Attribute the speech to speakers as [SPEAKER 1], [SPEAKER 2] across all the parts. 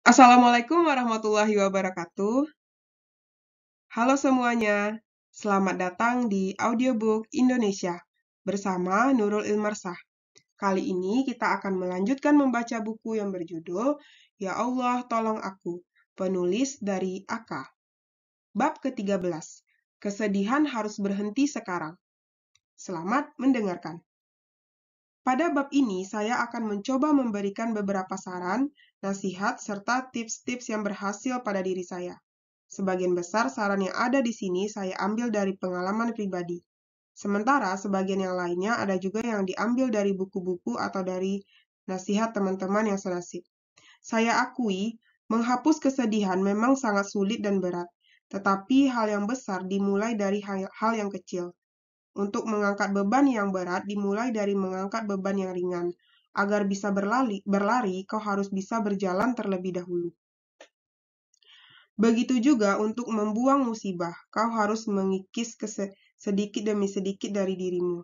[SPEAKER 1] Assalamualaikum warahmatullahi wabarakatuh. Halo semuanya, selamat datang di audiobook Indonesia bersama Nurul Ilmarsah. Kali ini kita akan melanjutkan membaca buku yang berjudul Ya Allah Tolong Aku, penulis dari Aka. Bab ke-13, Kesedihan Harus Berhenti Sekarang. Selamat mendengarkan. Pada bab ini saya akan mencoba memberikan beberapa saran nasihat, serta tips-tips yang berhasil pada diri saya. Sebagian besar saran yang ada di sini saya ambil dari pengalaman pribadi. Sementara sebagian yang lainnya ada juga yang diambil dari buku-buku atau dari nasihat teman-teman yang senasib. Saya akui, menghapus kesedihan memang sangat sulit dan berat, tetapi hal yang besar dimulai dari hal yang kecil. Untuk mengangkat beban yang berat dimulai dari mengangkat beban yang ringan, Agar bisa berlari, berlari, kau harus bisa berjalan terlebih dahulu. Begitu juga untuk membuang musibah, kau harus mengikis sedikit demi sedikit dari dirimu.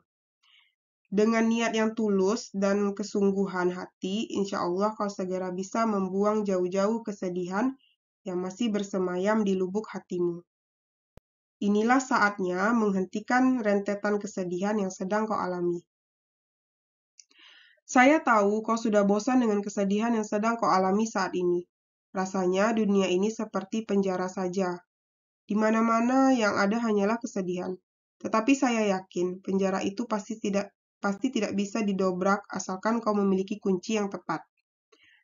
[SPEAKER 1] Dengan niat yang tulus dan kesungguhan hati, insya Allah kau segera bisa membuang jauh-jauh kesedihan yang masih bersemayam di lubuk hatimu. Inilah saatnya menghentikan rentetan kesedihan yang sedang kau alami. Saya tahu kau sudah bosan dengan kesedihan yang sedang kau alami saat ini. Rasanya dunia ini seperti penjara saja. Di mana-mana yang ada hanyalah kesedihan. Tetapi saya yakin penjara itu pasti tidak pasti tidak bisa didobrak asalkan kau memiliki kunci yang tepat.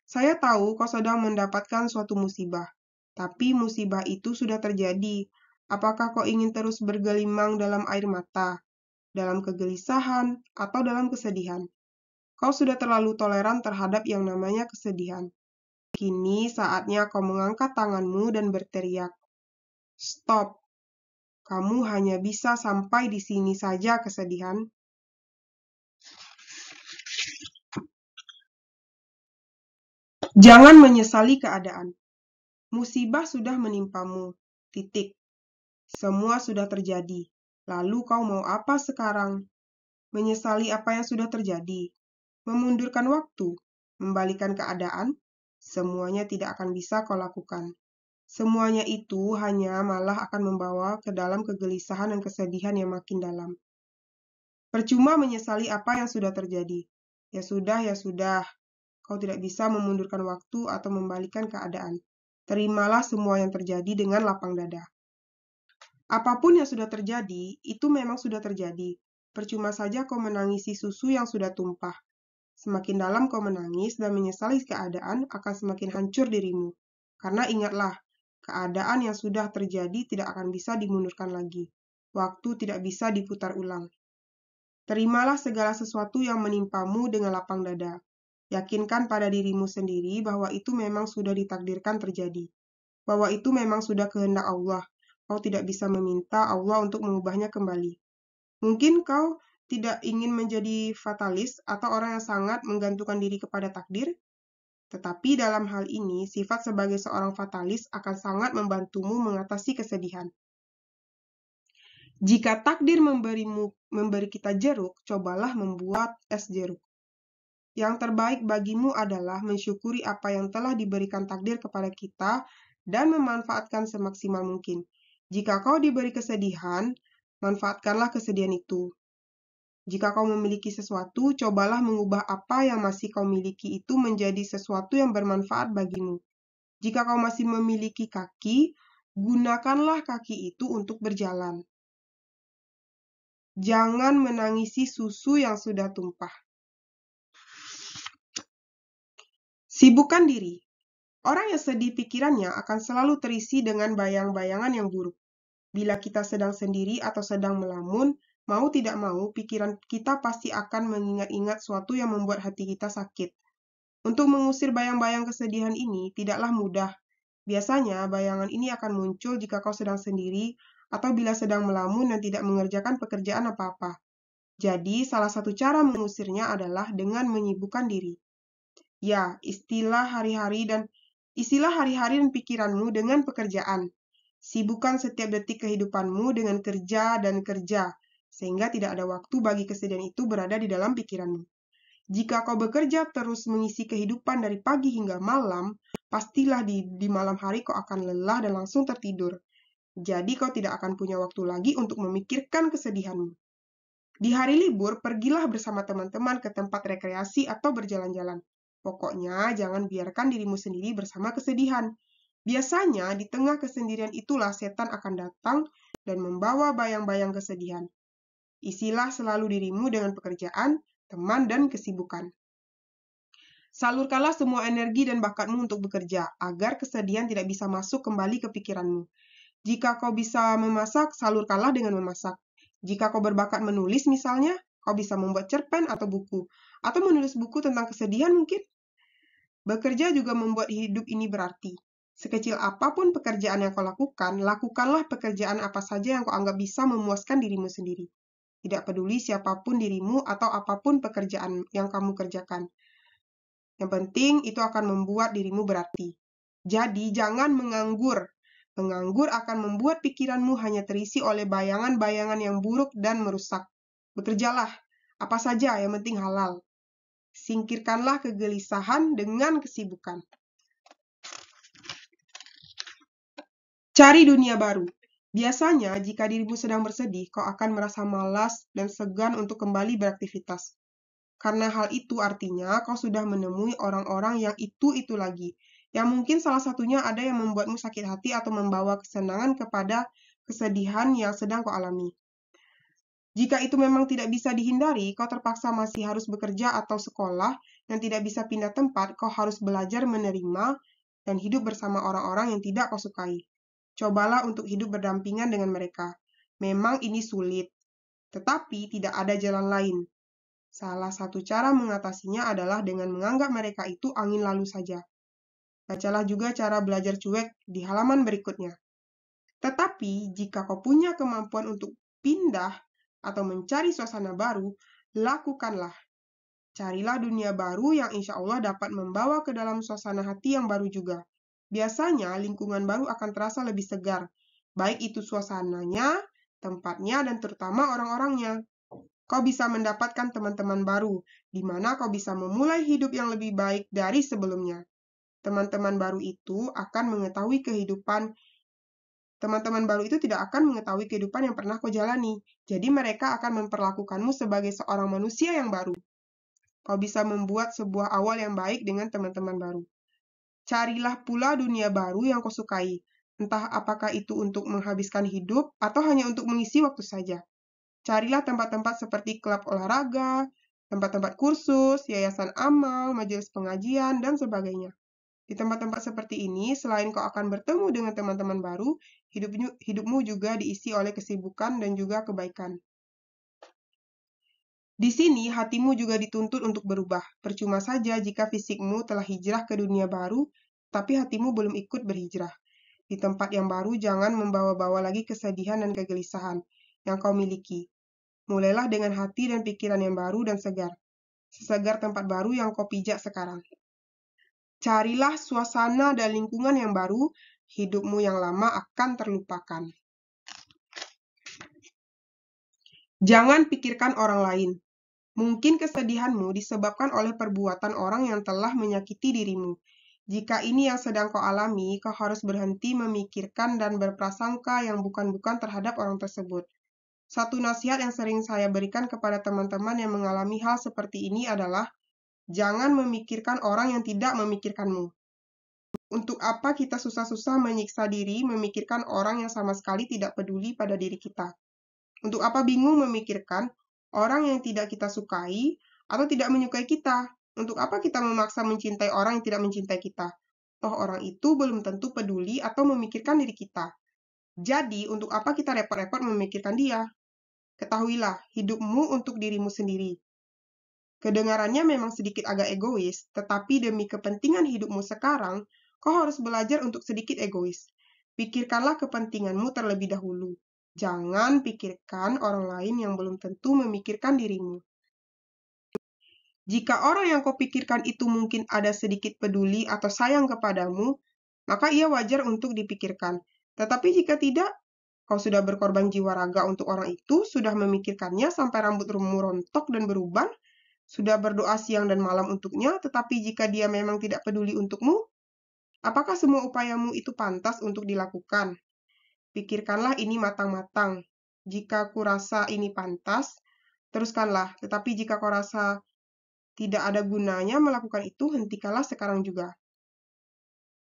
[SPEAKER 1] Saya tahu kau sedang mendapatkan suatu musibah, tapi musibah itu sudah terjadi. Apakah kau ingin terus bergelimang dalam air mata, dalam kegelisahan, atau dalam kesedihan? Kau sudah terlalu toleran terhadap yang namanya kesedihan. Kini saatnya kau mengangkat tanganmu dan berteriak, "Stop! Kamu hanya bisa sampai di sini saja kesedihan." Jangan menyesali keadaan. Musibah sudah menimpamu. Titik. Semua sudah terjadi. Lalu kau mau apa sekarang? Menyesali apa yang sudah terjadi memundurkan waktu, membalikan keadaan, semuanya tidak akan bisa kau lakukan. Semuanya itu hanya malah akan membawa ke dalam kegelisahan dan kesedihan yang makin dalam. Percuma menyesali apa yang sudah terjadi. Ya sudah, ya sudah. Kau tidak bisa memundurkan waktu atau membalikan keadaan. Terimalah semua yang terjadi dengan lapang dada. Apapun yang sudah terjadi, itu memang sudah terjadi. Percuma saja kau menangisi susu yang sudah tumpah. Semakin dalam kau menangis dan menyesali keadaan, akan semakin hancur dirimu. Karena ingatlah, keadaan yang sudah terjadi tidak akan bisa dimundurkan lagi. Waktu tidak bisa diputar ulang. Terimalah segala sesuatu yang menimpamu dengan lapang dada. Yakinkan pada dirimu sendiri bahwa itu memang sudah ditakdirkan terjadi. Bahwa itu memang sudah kehendak Allah. Kau tidak bisa meminta Allah untuk mengubahnya kembali. Mungkin kau tidak ingin menjadi fatalis atau orang yang sangat menggantungkan diri kepada takdir, tetapi dalam hal ini, sifat sebagai seorang fatalis akan sangat membantumu mengatasi kesedihan. Jika takdir memberimu, memberi kita jeruk, cobalah membuat es jeruk. Yang terbaik bagimu adalah mensyukuri apa yang telah diberikan takdir kepada kita dan memanfaatkan semaksimal mungkin. Jika kau diberi kesedihan, manfaatkanlah kesedihan itu. Jika kau memiliki sesuatu, cobalah mengubah apa yang masih kau miliki itu menjadi sesuatu yang bermanfaat bagimu. Jika kau masih memiliki kaki, gunakanlah kaki itu untuk berjalan. Jangan menangisi susu yang sudah tumpah. Sibukkan diri. Orang yang sedih pikirannya akan selalu terisi dengan bayang-bayangan yang buruk. Bila kita sedang sendiri atau sedang melamun, Mau tidak mau, pikiran kita pasti akan mengingat-ingat suatu yang membuat hati kita sakit. Untuk mengusir bayang-bayang kesedihan ini tidaklah mudah. Biasanya, bayangan ini akan muncul jika kau sedang sendiri atau bila sedang melamun dan tidak mengerjakan pekerjaan apa-apa. Jadi, salah satu cara mengusirnya adalah dengan menyibukkan diri. Ya, istilah hari-hari dan istilah hari-hari dan pikiranmu dengan pekerjaan. Sibukkan setiap detik kehidupanmu dengan kerja dan kerja, sehingga tidak ada waktu bagi kesedihan itu berada di dalam pikiranmu. Jika kau bekerja terus mengisi kehidupan dari pagi hingga malam, pastilah di, di malam hari kau akan lelah dan langsung tertidur. Jadi kau tidak akan punya waktu lagi untuk memikirkan kesedihanmu. Di hari libur, pergilah bersama teman-teman ke tempat rekreasi atau berjalan-jalan. Pokoknya, jangan biarkan dirimu sendiri bersama kesedihan. Biasanya, di tengah kesendirian itulah setan akan datang dan membawa bayang-bayang kesedihan. Isilah selalu dirimu dengan pekerjaan, teman, dan kesibukan. Salurkanlah semua energi dan bakatmu untuk bekerja, agar kesedihan tidak bisa masuk kembali ke pikiranmu. Jika kau bisa memasak, salurkanlah dengan memasak. Jika kau berbakat menulis misalnya, kau bisa membuat cerpen atau buku, atau menulis buku tentang kesedihan mungkin. Bekerja juga membuat hidup ini berarti. Sekecil apapun pekerjaan yang kau lakukan, lakukanlah pekerjaan apa saja yang kau anggap bisa memuaskan dirimu sendiri. Tidak peduli siapapun dirimu atau apapun pekerjaan yang kamu kerjakan. Yang penting itu akan membuat dirimu berarti. Jadi jangan menganggur. Menganggur akan membuat pikiranmu hanya terisi oleh bayangan-bayangan yang buruk dan merusak. Bekerjalah, apa saja yang penting halal. Singkirkanlah kegelisahan dengan kesibukan. Cari dunia baru. Biasanya, jika dirimu sedang bersedih, kau akan merasa malas dan segan untuk kembali beraktivitas. Karena hal itu artinya kau sudah menemui orang-orang yang itu-itu lagi, yang mungkin salah satunya ada yang membuatmu sakit hati atau membawa kesenangan kepada kesedihan yang sedang kau alami. Jika itu memang tidak bisa dihindari, kau terpaksa masih harus bekerja atau sekolah dan tidak bisa pindah tempat, kau harus belajar menerima dan hidup bersama orang-orang yang tidak kau sukai. Cobalah untuk hidup berdampingan dengan mereka. Memang ini sulit, tetapi tidak ada jalan lain. Salah satu cara mengatasinya adalah dengan menganggap mereka itu angin lalu saja. Bacalah juga cara belajar cuek di halaman berikutnya. Tetapi, jika kau punya kemampuan untuk pindah atau mencari suasana baru, lakukanlah. Carilah dunia baru yang insya Allah dapat membawa ke dalam suasana hati yang baru juga. Biasanya, lingkungan baru akan terasa lebih segar, baik itu suasananya, tempatnya, dan terutama orang-orangnya. Kau bisa mendapatkan teman-teman baru, di mana kau bisa memulai hidup yang lebih baik dari sebelumnya. Teman-teman baru itu akan mengetahui kehidupan teman-teman baru itu tidak akan mengetahui kehidupan yang pernah kau jalani. Jadi mereka akan memperlakukanmu sebagai seorang manusia yang baru. Kau bisa membuat sebuah awal yang baik dengan teman-teman baru. Carilah pula dunia baru yang kau sukai, entah apakah itu untuk menghabiskan hidup atau hanya untuk mengisi waktu saja. Carilah tempat-tempat seperti klub olahraga, tempat-tempat kursus, yayasan amal, majelis pengajian, dan sebagainya. Di tempat-tempat seperti ini, selain kau akan bertemu dengan teman-teman baru, hidupmu juga diisi oleh kesibukan dan juga kebaikan. Di sini, hatimu juga dituntut untuk berubah. Percuma saja jika fisikmu telah hijrah ke dunia baru, tapi hatimu belum ikut berhijrah. Di tempat yang baru, jangan membawa-bawa lagi kesedihan dan kegelisahan yang kau miliki. Mulailah dengan hati dan pikiran yang baru dan segar. Sesegar tempat baru yang kau pijak sekarang. Carilah suasana dan lingkungan yang baru, hidupmu yang lama akan terlupakan. Jangan pikirkan orang lain. Mungkin kesedihanmu disebabkan oleh perbuatan orang yang telah menyakiti dirimu. Jika ini yang sedang kau alami, kau harus berhenti memikirkan dan berprasangka yang bukan-bukan terhadap orang tersebut. Satu nasihat yang sering saya berikan kepada teman-teman yang mengalami hal seperti ini adalah jangan memikirkan orang yang tidak memikirkanmu. Untuk apa kita susah-susah menyiksa diri memikirkan orang yang sama sekali tidak peduli pada diri kita? Untuk apa bingung memikirkan orang yang tidak kita sukai atau tidak menyukai kita. Untuk apa kita memaksa mencintai orang yang tidak mencintai kita? Toh orang itu belum tentu peduli atau memikirkan diri kita. Jadi, untuk apa kita repot-repot memikirkan dia? Ketahuilah, hidupmu untuk dirimu sendiri. Kedengarannya memang sedikit agak egois, tetapi demi kepentingan hidupmu sekarang, kau harus belajar untuk sedikit egois. Pikirkanlah kepentinganmu terlebih dahulu. Jangan pikirkan orang lain yang belum tentu memikirkan dirimu. Jika orang yang kau pikirkan itu mungkin ada sedikit peduli atau sayang kepadamu, maka ia wajar untuk dipikirkan. Tetapi jika tidak, kau sudah berkorban jiwa raga untuk orang itu, sudah memikirkannya sampai rambut rumu rontok dan beruban, sudah berdoa siang dan malam untuknya, tetapi jika dia memang tidak peduli untukmu, apakah semua upayamu itu pantas untuk dilakukan? Pikirkanlah ini matang-matang. Jika ku rasa ini pantas, teruskanlah. Tetapi jika kau rasa tidak ada gunanya melakukan itu, hentikanlah sekarang juga.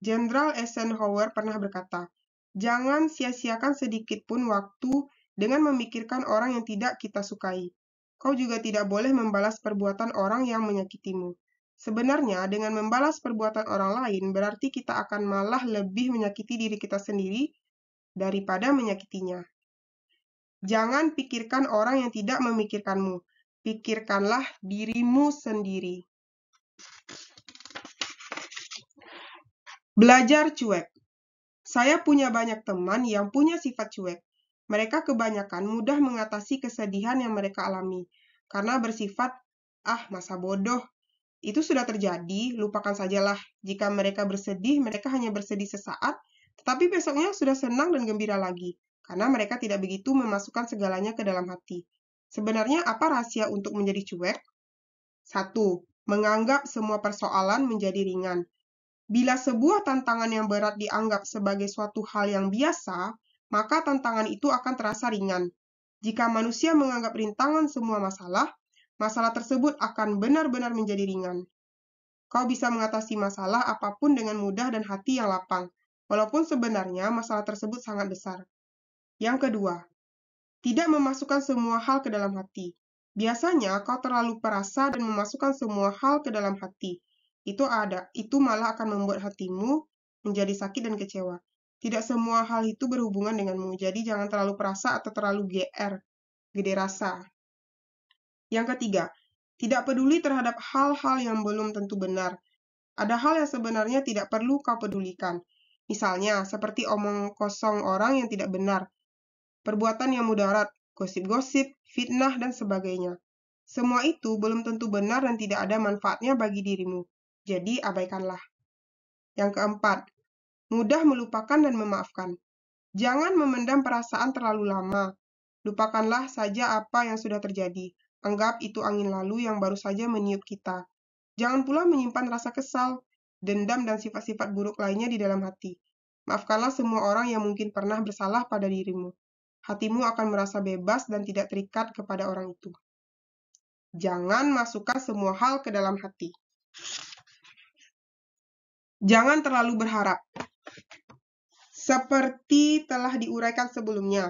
[SPEAKER 1] Jenderal Eisenhower pernah berkata, Jangan sia-siakan sedikit pun waktu dengan memikirkan orang yang tidak kita sukai. Kau juga tidak boleh membalas perbuatan orang yang menyakitimu. Sebenarnya, dengan membalas perbuatan orang lain, berarti kita akan malah lebih menyakiti diri kita sendiri daripada menyakitinya. Jangan pikirkan orang yang tidak memikirkanmu, pikirkanlah dirimu sendiri. Belajar cuek. Saya punya banyak teman yang punya sifat cuek. Mereka kebanyakan mudah mengatasi kesedihan yang mereka alami karena bersifat ah masa bodoh. Itu sudah terjadi, lupakan sajalah. Jika mereka bersedih, mereka hanya bersedih sesaat tetapi besoknya sudah senang dan gembira lagi, karena mereka tidak begitu memasukkan segalanya ke dalam hati. Sebenarnya apa rahasia untuk menjadi cuek? 1. Menganggap semua persoalan menjadi ringan. Bila sebuah tantangan yang berat dianggap sebagai suatu hal yang biasa, maka tantangan itu akan terasa ringan. Jika manusia menganggap rintangan semua masalah, masalah tersebut akan benar-benar menjadi ringan. Kau bisa mengatasi masalah apapun dengan mudah dan hati yang lapang walaupun sebenarnya masalah tersebut sangat besar. Yang kedua, tidak memasukkan semua hal ke dalam hati. Biasanya kau terlalu perasa dan memasukkan semua hal ke dalam hati. Itu ada, itu malah akan membuat hatimu menjadi sakit dan kecewa. Tidak semua hal itu berhubungan denganmu, jadi jangan terlalu perasa atau terlalu GR, gede rasa. Yang ketiga, tidak peduli terhadap hal-hal yang belum tentu benar. Ada hal yang sebenarnya tidak perlu kau pedulikan. Misalnya, seperti omong kosong orang yang tidak benar, perbuatan yang mudarat, gosip-gosip, fitnah, dan sebagainya. Semua itu belum tentu benar dan tidak ada manfaatnya bagi dirimu. Jadi, abaikanlah. Yang keempat, mudah melupakan dan memaafkan. Jangan memendam perasaan terlalu lama. Lupakanlah saja apa yang sudah terjadi. Anggap itu angin lalu yang baru saja meniup kita. Jangan pula menyimpan rasa kesal, dendam dan sifat-sifat buruk lainnya di dalam hati. Maafkanlah semua orang yang mungkin pernah bersalah pada dirimu. Hatimu akan merasa bebas dan tidak terikat kepada orang itu. Jangan masukkan semua hal ke dalam hati. Jangan terlalu berharap. Seperti telah diuraikan sebelumnya,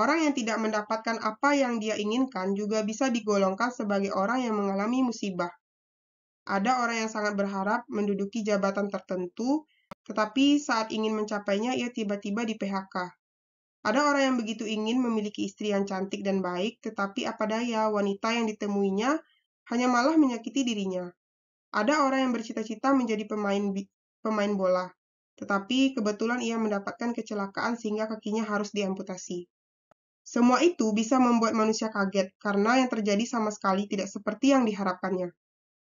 [SPEAKER 1] orang yang tidak mendapatkan apa yang dia inginkan juga bisa digolongkan sebagai orang yang mengalami musibah. Ada orang yang sangat berharap menduduki jabatan tertentu, tetapi saat ingin mencapainya ia tiba-tiba di PHK. Ada orang yang begitu ingin memiliki istri yang cantik dan baik, tetapi apa daya wanita yang ditemuinya hanya malah menyakiti dirinya. Ada orang yang bercita-cita menjadi pemain pemain bola, tetapi kebetulan ia mendapatkan kecelakaan sehingga kakinya harus diamputasi. Semua itu bisa membuat manusia kaget karena yang terjadi sama sekali tidak seperti yang diharapkannya.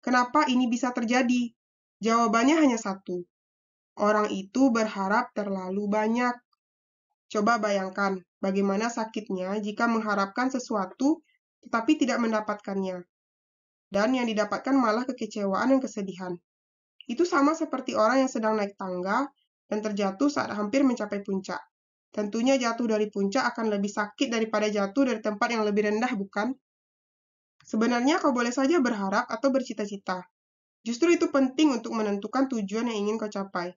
[SPEAKER 1] Kenapa ini bisa terjadi? Jawabannya hanya satu. Orang itu berharap terlalu banyak. Coba bayangkan bagaimana sakitnya jika mengharapkan sesuatu tetapi tidak mendapatkannya. Dan yang didapatkan malah kekecewaan dan kesedihan. Itu sama seperti orang yang sedang naik tangga dan terjatuh saat hampir mencapai puncak. Tentunya jatuh dari puncak akan lebih sakit daripada jatuh dari tempat yang lebih rendah, bukan? Sebenarnya kau boleh saja berharap atau bercita-cita. Justru itu penting untuk menentukan tujuan yang ingin kau capai,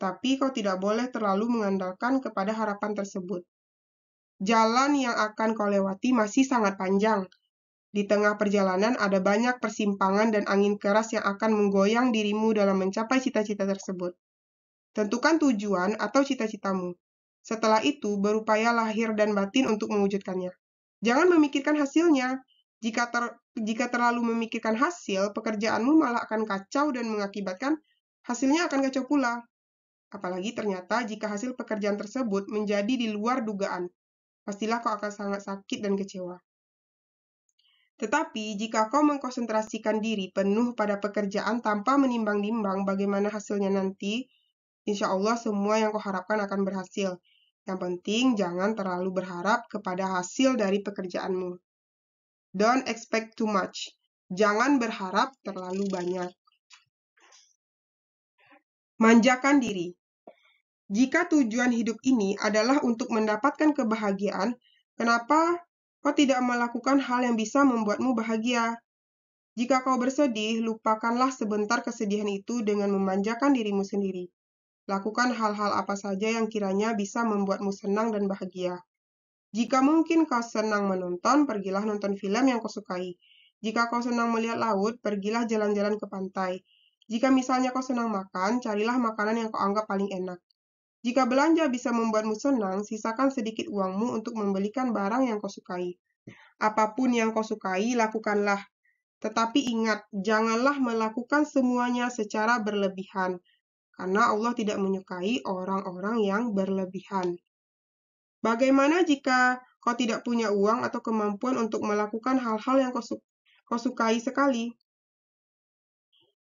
[SPEAKER 1] tapi kau tidak boleh terlalu mengandalkan kepada harapan tersebut. Jalan yang akan kau lewati masih sangat panjang. Di tengah perjalanan ada banyak persimpangan dan angin keras yang akan menggoyang dirimu dalam mencapai cita-cita tersebut. Tentukan tujuan atau cita-citamu. Setelah itu, berupaya lahir dan batin untuk mewujudkannya. Jangan memikirkan hasilnya, jika, ter, jika terlalu memikirkan hasil, pekerjaanmu malah akan kacau dan mengakibatkan hasilnya akan kacau pula. Apalagi ternyata jika hasil pekerjaan tersebut menjadi di luar dugaan, pastilah kau akan sangat sakit dan kecewa. Tetapi jika kau mengkonsentrasikan diri penuh pada pekerjaan tanpa menimbang-nimbang bagaimana hasilnya nanti, insya Allah semua yang kau harapkan akan berhasil. Yang penting jangan terlalu berharap kepada hasil dari pekerjaanmu. Don't expect too much. Jangan berharap terlalu banyak. Manjakan diri. Jika tujuan hidup ini adalah untuk mendapatkan kebahagiaan, kenapa kau tidak melakukan hal yang bisa membuatmu bahagia? Jika kau bersedih, lupakanlah sebentar kesedihan itu dengan memanjakan dirimu sendiri. Lakukan hal-hal apa saja yang kiranya bisa membuatmu senang dan bahagia. Jika mungkin kau senang menonton, pergilah nonton film yang kau sukai. Jika kau senang melihat laut, pergilah jalan-jalan ke pantai. Jika misalnya kau senang makan, carilah makanan yang kau anggap paling enak. Jika belanja bisa membuatmu senang, sisakan sedikit uangmu untuk membelikan barang yang kau sukai. Apapun yang kau sukai, lakukanlah. Tetapi ingat, janganlah melakukan semuanya secara berlebihan, karena Allah tidak menyukai orang-orang yang berlebihan. Bagaimana jika kau tidak punya uang atau kemampuan untuk melakukan hal-hal yang kau, su kau sukai sekali?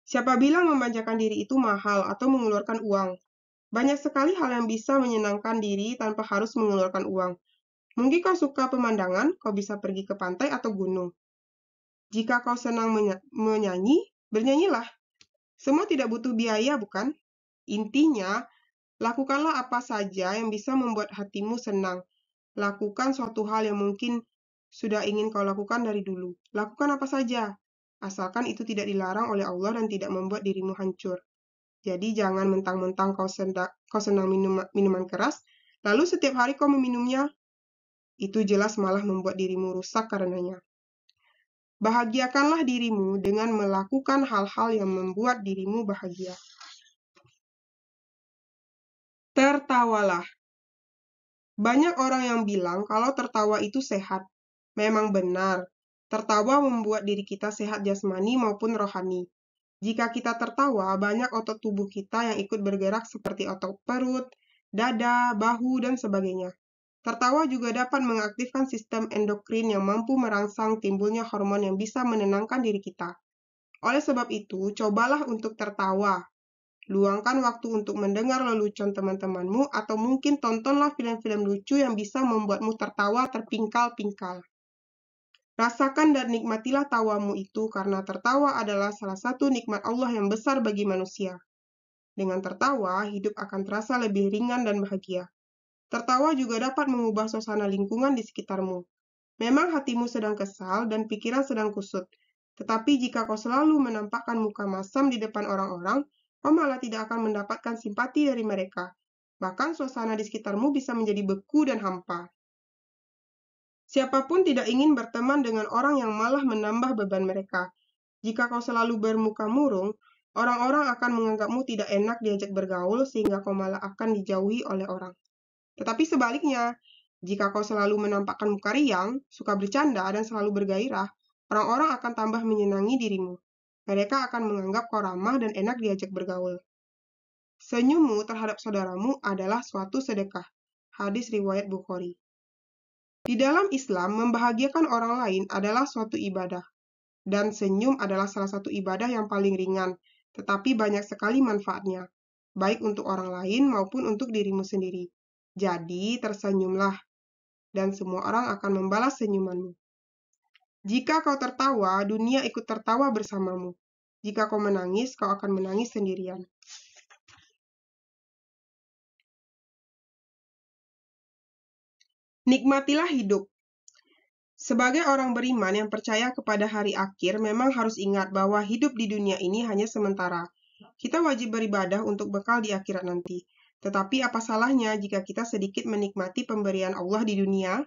[SPEAKER 1] Siapa bilang memanjakan diri itu mahal atau mengeluarkan uang? Banyak sekali hal yang bisa menyenangkan diri tanpa harus mengeluarkan uang. Mungkin kau suka pemandangan, kau bisa pergi ke pantai atau gunung. Jika kau senang menya menyanyi, bernyanyilah. Semua tidak butuh biaya, bukan? Intinya, Lakukanlah apa saja yang bisa membuat hatimu senang. Lakukan suatu hal yang mungkin sudah ingin kau lakukan dari dulu. Lakukan apa saja, asalkan itu tidak dilarang oleh Allah dan tidak membuat dirimu hancur. Jadi jangan mentang-mentang kau, kau senang minum, minuman keras, lalu setiap hari kau meminumnya, itu jelas malah membuat dirimu rusak karenanya. Bahagiakanlah dirimu dengan melakukan hal-hal yang membuat dirimu bahagia. Tertawalah. Banyak orang yang bilang kalau tertawa itu sehat. Memang benar, tertawa membuat diri kita sehat jasmani maupun rohani. Jika kita tertawa, banyak otot tubuh kita yang ikut bergerak seperti otot perut, dada, bahu, dan sebagainya. Tertawa juga dapat mengaktifkan sistem endokrin yang mampu merangsang timbulnya hormon yang bisa menenangkan diri kita. Oleh sebab itu, cobalah untuk tertawa Luangkan waktu untuk mendengar lelucon teman-temanmu atau mungkin tontonlah film-film lucu yang bisa membuatmu tertawa terpingkal-pingkal. Rasakan dan nikmatilah tawamu itu karena tertawa adalah salah satu nikmat Allah yang besar bagi manusia. Dengan tertawa, hidup akan terasa lebih ringan dan bahagia. Tertawa juga dapat mengubah suasana lingkungan di sekitarmu. Memang hatimu sedang kesal dan pikiran sedang kusut, tetapi jika kau selalu menampakkan muka masam di depan orang-orang, kau oh, malah tidak akan mendapatkan simpati dari mereka. Bahkan suasana di sekitarmu bisa menjadi beku dan hampa. Siapapun tidak ingin berteman dengan orang yang malah menambah beban mereka. Jika kau selalu bermuka murung, orang-orang akan menganggapmu tidak enak diajak bergaul sehingga kau malah akan dijauhi oleh orang. Tetapi sebaliknya, jika kau selalu menampakkan muka riang, suka bercanda, dan selalu bergairah, orang-orang akan tambah menyenangi dirimu. Mereka akan menganggap kau ramah dan enak diajak bergaul. Senyummu terhadap saudaramu adalah suatu sedekah. Hadis riwayat Bukhari. Di dalam Islam, membahagiakan orang lain adalah suatu ibadah, dan senyum adalah salah satu ibadah yang paling ringan, tetapi banyak sekali manfaatnya, baik untuk orang lain maupun untuk dirimu sendiri. Jadi, tersenyumlah, dan semua orang akan membalas senyumanmu. Jika kau tertawa, dunia ikut tertawa bersamamu. Jika kau menangis, kau akan menangis sendirian. Nikmatilah hidup. Sebagai orang beriman yang percaya kepada hari akhir, memang harus ingat bahwa hidup di dunia ini hanya sementara. Kita wajib beribadah untuk bekal di akhirat nanti. Tetapi apa salahnya jika kita sedikit menikmati pemberian Allah di dunia,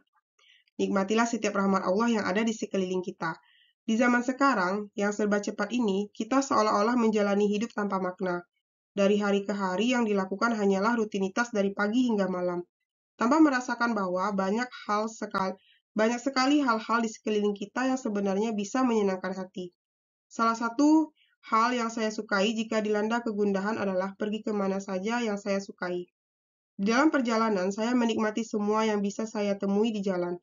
[SPEAKER 1] Nikmatilah setiap rahmat Allah yang ada di sekeliling kita. Di zaman sekarang, yang serba cepat ini, kita seolah-olah menjalani hidup tanpa makna. Dari hari ke hari yang dilakukan hanyalah rutinitas dari pagi hingga malam. Tanpa merasakan bahwa banyak hal sekali, banyak sekali hal-hal di sekeliling kita yang sebenarnya bisa menyenangkan hati. Salah satu hal yang saya sukai jika dilanda kegundahan adalah pergi kemana saja yang saya sukai. dalam perjalanan, saya menikmati semua yang bisa saya temui di jalan,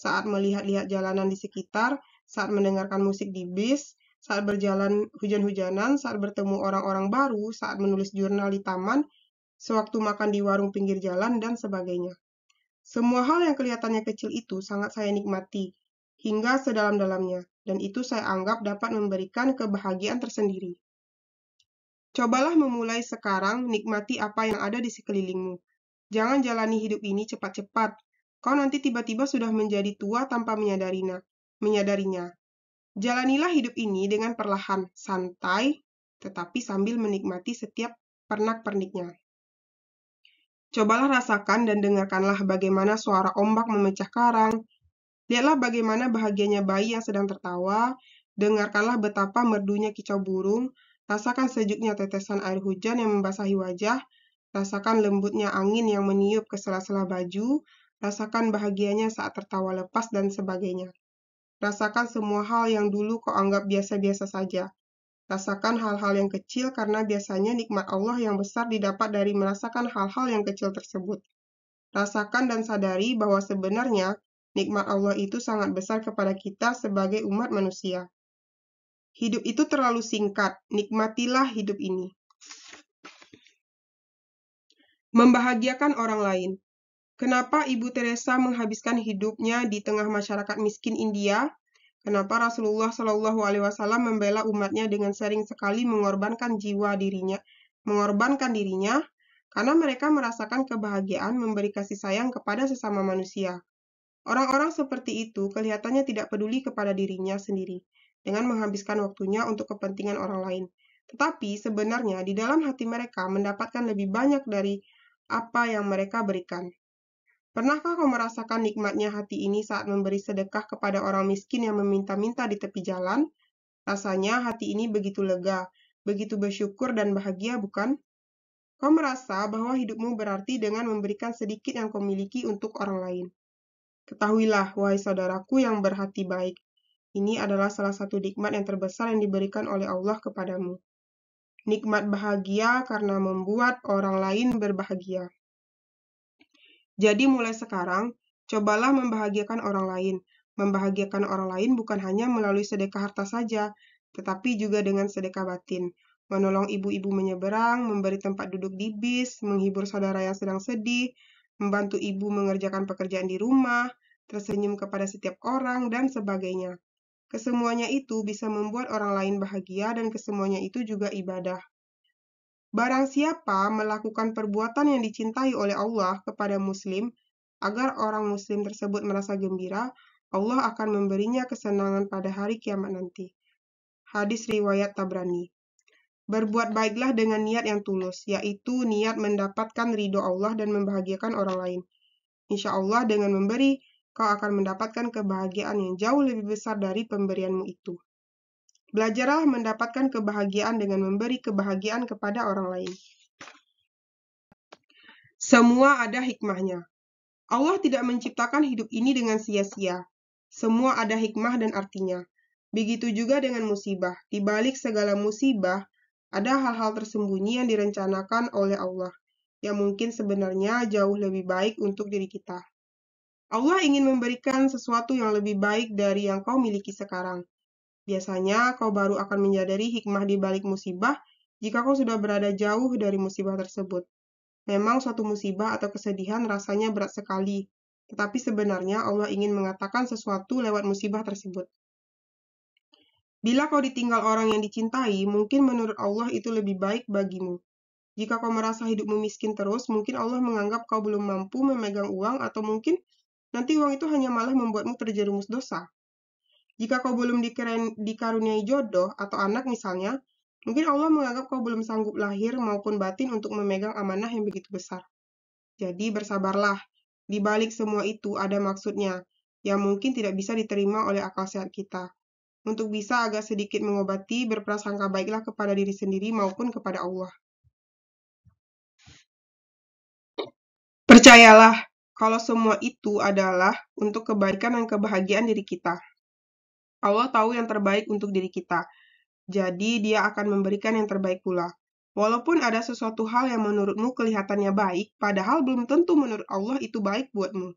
[SPEAKER 1] saat melihat-lihat jalanan di sekitar, saat mendengarkan musik di bis, saat berjalan hujan-hujanan, saat bertemu orang-orang baru, saat menulis jurnal di taman, sewaktu makan di warung pinggir jalan, dan sebagainya. Semua hal yang kelihatannya kecil itu sangat saya nikmati, hingga sedalam-dalamnya, dan itu saya anggap dapat memberikan kebahagiaan tersendiri. Cobalah memulai sekarang, nikmati apa yang ada di sekelilingmu. Jangan jalani hidup ini cepat-cepat, Kau nanti tiba-tiba sudah menjadi tua tanpa menyadarinya. menyadarinya. Jalanilah hidup ini dengan perlahan, santai, tetapi sambil menikmati setiap pernak-perniknya. Cobalah rasakan dan dengarkanlah bagaimana suara ombak memecah karang. Lihatlah bagaimana bahagianya bayi yang sedang tertawa. Dengarkanlah betapa merdunya kicau burung. Rasakan sejuknya tetesan air hujan yang membasahi wajah. Rasakan lembutnya angin yang meniup ke sela-sela baju rasakan bahagianya saat tertawa lepas dan sebagainya. Rasakan semua hal yang dulu kau anggap biasa-biasa saja. Rasakan hal-hal yang kecil karena biasanya nikmat Allah yang besar didapat dari merasakan hal-hal yang kecil tersebut. Rasakan dan sadari bahwa sebenarnya nikmat Allah itu sangat besar kepada kita sebagai umat manusia. Hidup itu terlalu singkat, nikmatilah hidup ini membahagiakan orang lain. Kenapa Ibu Teresa menghabiskan hidupnya di tengah masyarakat miskin India? Kenapa Rasulullah Shallallahu Alaihi Wasallam membela umatnya dengan sering sekali mengorbankan jiwa dirinya, mengorbankan dirinya, karena mereka merasakan kebahagiaan memberi kasih sayang kepada sesama manusia. Orang-orang seperti itu kelihatannya tidak peduli kepada dirinya sendiri dengan menghabiskan waktunya untuk kepentingan orang lain. Tetapi sebenarnya di dalam hati mereka mendapatkan lebih banyak dari apa yang mereka berikan. Pernahkah kau merasakan nikmatnya hati ini saat memberi sedekah kepada orang miskin yang meminta-minta di tepi jalan? Rasanya hati ini begitu lega, begitu bersyukur dan bahagia, bukan? Kau merasa bahwa hidupmu berarti dengan memberikan sedikit yang kau miliki untuk orang lain. Ketahuilah, wahai saudaraku yang berhati baik, ini adalah salah satu nikmat yang terbesar yang diberikan oleh Allah kepadamu. Nikmat bahagia karena membuat orang lain berbahagia. Jadi mulai sekarang, cobalah membahagiakan orang lain. Membahagiakan orang lain bukan hanya melalui sedekah harta saja, tetapi juga dengan sedekah batin. Menolong ibu-ibu menyeberang, memberi tempat duduk di bis, menghibur saudara yang sedang sedih, membantu ibu mengerjakan pekerjaan di rumah, tersenyum kepada setiap orang, dan sebagainya. Kesemuanya itu bisa membuat orang lain bahagia dan kesemuanya itu juga ibadah. Barang siapa melakukan perbuatan yang dicintai oleh Allah kepada muslim, agar orang muslim tersebut merasa gembira, Allah akan memberinya kesenangan pada hari kiamat nanti. Hadis riwayat Tabrani. Berbuat baiklah dengan niat yang tulus, yaitu niat mendapatkan ridho Allah dan membahagiakan orang lain. Insya Allah dengan memberi, kau akan mendapatkan kebahagiaan yang jauh lebih besar dari pemberianmu itu. Belajarlah mendapatkan kebahagiaan dengan memberi kebahagiaan kepada orang lain. Semua ada hikmahnya. Allah tidak menciptakan hidup ini dengan sia-sia. Semua ada hikmah dan artinya. Begitu juga dengan musibah. Di balik segala musibah, ada hal-hal tersembunyi yang direncanakan oleh Allah, yang mungkin sebenarnya jauh lebih baik untuk diri kita. Allah ingin memberikan sesuatu yang lebih baik dari yang kau miliki sekarang. Biasanya kau baru akan menyadari hikmah di balik musibah jika kau sudah berada jauh dari musibah tersebut. Memang suatu musibah atau kesedihan rasanya berat sekali, tetapi sebenarnya Allah ingin mengatakan sesuatu lewat musibah tersebut. Bila kau ditinggal orang yang dicintai, mungkin menurut Allah itu lebih baik bagimu. Jika kau merasa hidupmu miskin terus, mungkin Allah menganggap kau belum mampu memegang uang atau mungkin nanti uang itu hanya malah membuatmu terjerumus dosa. Jika kau belum dikeren, dikaruniai jodoh atau anak misalnya, mungkin Allah menganggap kau belum sanggup lahir maupun batin untuk memegang amanah yang begitu besar. Jadi bersabarlah, di balik semua itu ada maksudnya, yang mungkin tidak bisa diterima oleh akal sehat kita. Untuk bisa agak sedikit mengobati, berprasangka baiklah kepada diri sendiri maupun kepada Allah. Percayalah, kalau semua itu adalah untuk kebaikan dan kebahagiaan diri kita. Allah tahu yang terbaik untuk diri kita. Jadi dia akan memberikan yang terbaik pula. Walaupun ada sesuatu hal yang menurutmu kelihatannya baik, padahal belum tentu menurut Allah itu baik buatmu.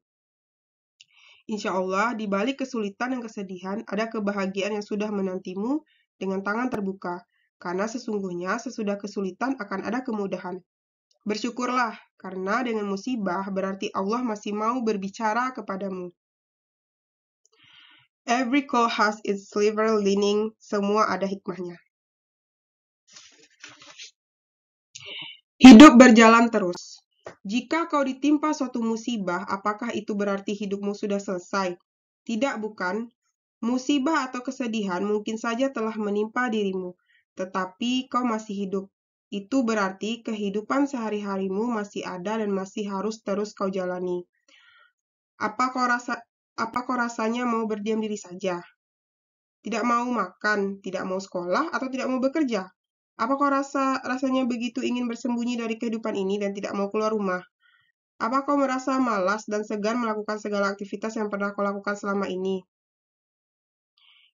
[SPEAKER 1] Insya Allah, di balik kesulitan dan kesedihan, ada kebahagiaan yang sudah menantimu dengan tangan terbuka. Karena sesungguhnya sesudah kesulitan akan ada kemudahan. Bersyukurlah, karena dengan musibah berarti Allah masih mau berbicara kepadamu. Every call has its silver lining. Semua ada hikmahnya. Hidup berjalan terus. Jika kau ditimpa suatu musibah, apakah itu berarti hidupmu sudah selesai? Tidak, bukan. Musibah atau kesedihan mungkin saja telah menimpa dirimu, tetapi kau masih hidup. Itu berarti kehidupan sehari-harimu masih ada dan masih harus terus kau jalani. Apa kau rasa apa kau rasanya mau berdiam diri saja? Tidak mau makan, tidak mau sekolah, atau tidak mau bekerja? Apa kau rasa rasanya begitu ingin bersembunyi dari kehidupan ini dan tidak mau keluar rumah? Apa kau merasa malas dan segan melakukan segala aktivitas yang pernah kau lakukan selama ini?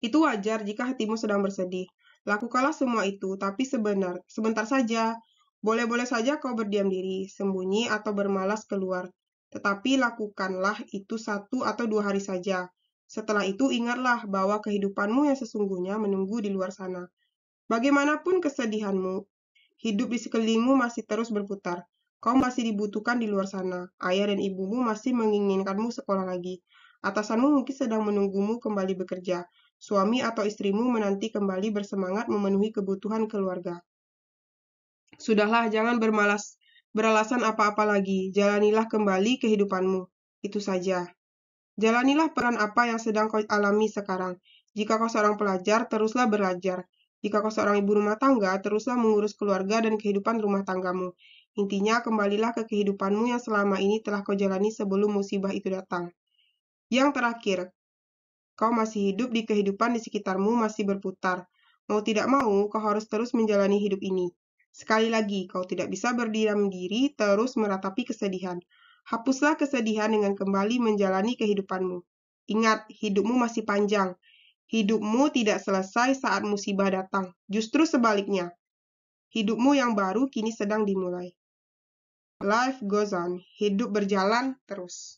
[SPEAKER 1] Itu wajar jika hatimu sedang bersedih. Lakukanlah semua itu, tapi sebenar, sebentar saja. Boleh-boleh saja kau berdiam diri, sembunyi, atau bermalas keluar. Tetapi lakukanlah itu satu atau dua hari saja. Setelah itu ingatlah bahwa kehidupanmu yang sesungguhnya menunggu di luar sana. Bagaimanapun kesedihanmu, hidup di sekelilingmu masih terus berputar. Kau masih dibutuhkan di luar sana. Ayah dan ibumu masih menginginkanmu sekolah lagi. Atasanmu mungkin sedang menunggumu kembali bekerja. Suami atau istrimu menanti kembali bersemangat memenuhi kebutuhan keluarga. Sudahlah, jangan bermalas beralasan apa-apa lagi, jalanilah kembali kehidupanmu. Itu saja. Jalanilah peran apa yang sedang kau alami sekarang. Jika kau seorang pelajar, teruslah belajar. Jika kau seorang ibu rumah tangga, teruslah mengurus keluarga dan kehidupan rumah tanggamu. Intinya, kembalilah ke kehidupanmu yang selama ini telah kau jalani sebelum musibah itu datang. Yang terakhir, kau masih hidup di kehidupan di sekitarmu masih berputar. Mau tidak mau, kau harus terus menjalani hidup ini. Sekali lagi, kau tidak bisa berdiam diri terus meratapi kesedihan. Hapuslah kesedihan dengan kembali menjalani kehidupanmu. Ingat, hidupmu masih panjang. Hidupmu tidak selesai saat musibah datang. Justru sebaliknya, hidupmu yang baru kini sedang dimulai. Life goes on, hidup berjalan terus.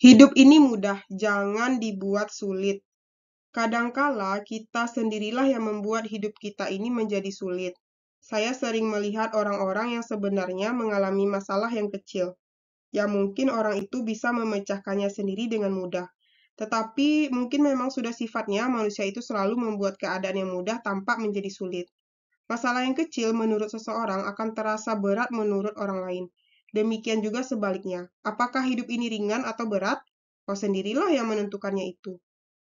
[SPEAKER 1] Hidup ini mudah, jangan dibuat sulit. Kadangkala kita sendirilah yang membuat hidup kita ini menjadi sulit. Saya sering melihat orang-orang yang sebenarnya mengalami masalah yang kecil, yang mungkin orang itu bisa memecahkannya sendiri dengan mudah. Tetapi mungkin memang sudah sifatnya manusia itu selalu membuat keadaan yang mudah tampak menjadi sulit. Masalah yang kecil menurut seseorang akan terasa berat menurut orang lain. Demikian juga sebaliknya. Apakah hidup ini ringan atau berat? Kau sendirilah yang menentukannya itu.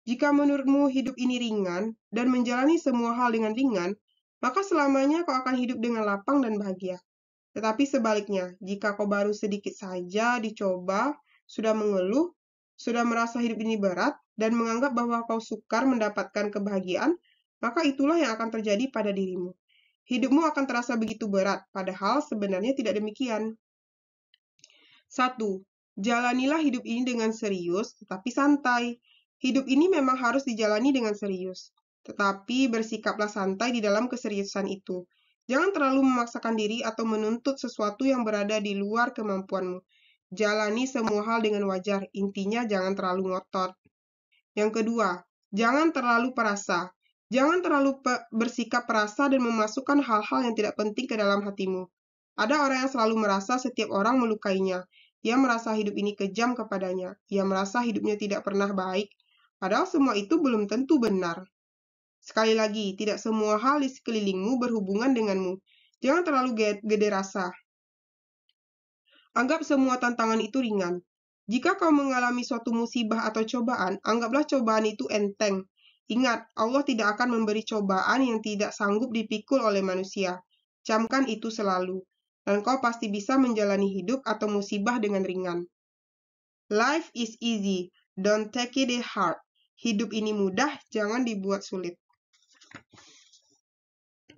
[SPEAKER 1] Jika menurutmu hidup ini ringan dan menjalani semua hal dengan ringan, maka selamanya kau akan hidup dengan lapang dan bahagia. Tetapi sebaliknya, jika kau baru sedikit saja dicoba, sudah mengeluh, sudah merasa hidup ini berat, dan menganggap bahwa kau sukar mendapatkan kebahagiaan, maka itulah yang akan terjadi pada dirimu. Hidupmu akan terasa begitu berat, padahal sebenarnya tidak demikian. Satu, Jalanilah hidup ini dengan serius, tetapi santai. Hidup ini memang harus dijalani dengan serius, tetapi bersikaplah santai di dalam keseriusan itu. Jangan terlalu memaksakan diri atau menuntut sesuatu yang berada di luar kemampuanmu. Jalani semua hal dengan wajar, intinya jangan terlalu ngotot. Yang kedua, jangan terlalu perasa. Jangan terlalu pe bersikap perasa dan memasukkan hal-hal yang tidak penting ke dalam hatimu. Ada orang yang selalu merasa setiap orang melukainya. Ia merasa hidup ini kejam kepadanya. Ia merasa hidupnya tidak pernah baik Padahal semua itu belum tentu benar. Sekali lagi, tidak semua hal di sekelilingmu berhubungan denganmu. Jangan terlalu gede rasa. Anggap semua tantangan itu ringan. Jika kau mengalami suatu musibah atau cobaan, anggaplah cobaan itu enteng. Ingat, Allah tidak akan memberi cobaan yang tidak sanggup dipikul oleh manusia. Camkan itu selalu, dan kau pasti bisa menjalani hidup atau musibah dengan ringan. Life is easy, don't take it hard. Hidup ini mudah, jangan dibuat sulit.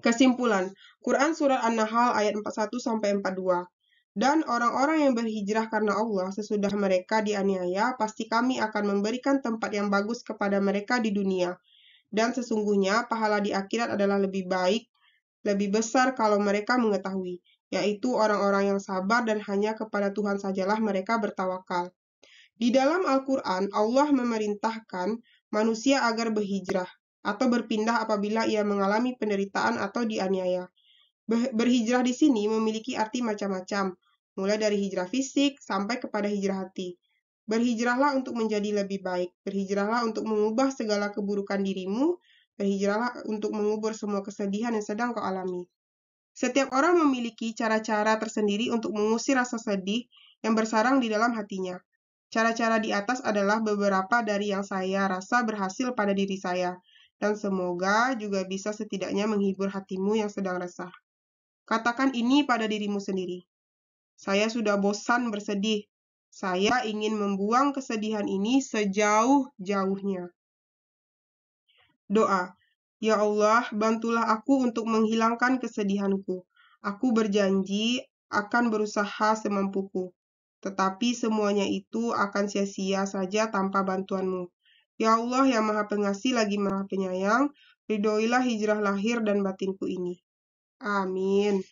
[SPEAKER 1] Kesimpulan, Quran Surah An-Nahl ayat 41 42. Dan orang-orang yang berhijrah karena Allah sesudah mereka dianiaya, pasti kami akan memberikan tempat yang bagus kepada mereka di dunia. Dan sesungguhnya pahala di akhirat adalah lebih baik, lebih besar kalau mereka mengetahui, yaitu orang-orang yang sabar dan hanya kepada Tuhan sajalah mereka bertawakal. Di dalam Al-Quran, Allah memerintahkan manusia agar berhijrah atau berpindah apabila ia mengalami penderitaan atau dianiaya. Berhijrah di sini memiliki arti macam-macam, mulai dari hijrah fisik sampai kepada hijrah hati. Berhijrahlah untuk menjadi lebih baik, berhijrahlah untuk mengubah segala keburukan dirimu, berhijrahlah untuk mengubur semua kesedihan yang sedang kau alami. Setiap orang memiliki cara-cara tersendiri untuk mengusir rasa sedih yang bersarang di dalam hatinya. Cara-cara di atas adalah beberapa dari yang saya rasa berhasil pada diri saya, dan semoga juga bisa setidaknya menghibur hatimu yang sedang resah. Katakan ini pada dirimu sendiri. Saya sudah bosan bersedih. Saya ingin membuang kesedihan ini sejauh-jauhnya. Doa, Ya Allah, bantulah aku untuk menghilangkan kesedihanku. Aku berjanji akan berusaha semampuku. Tetapi semuanya itu akan sia-sia saja tanpa bantuanmu. Ya Allah yang maha pengasih lagi maha penyayang, ridhoilah hijrah lahir dan batinku ini. Amin.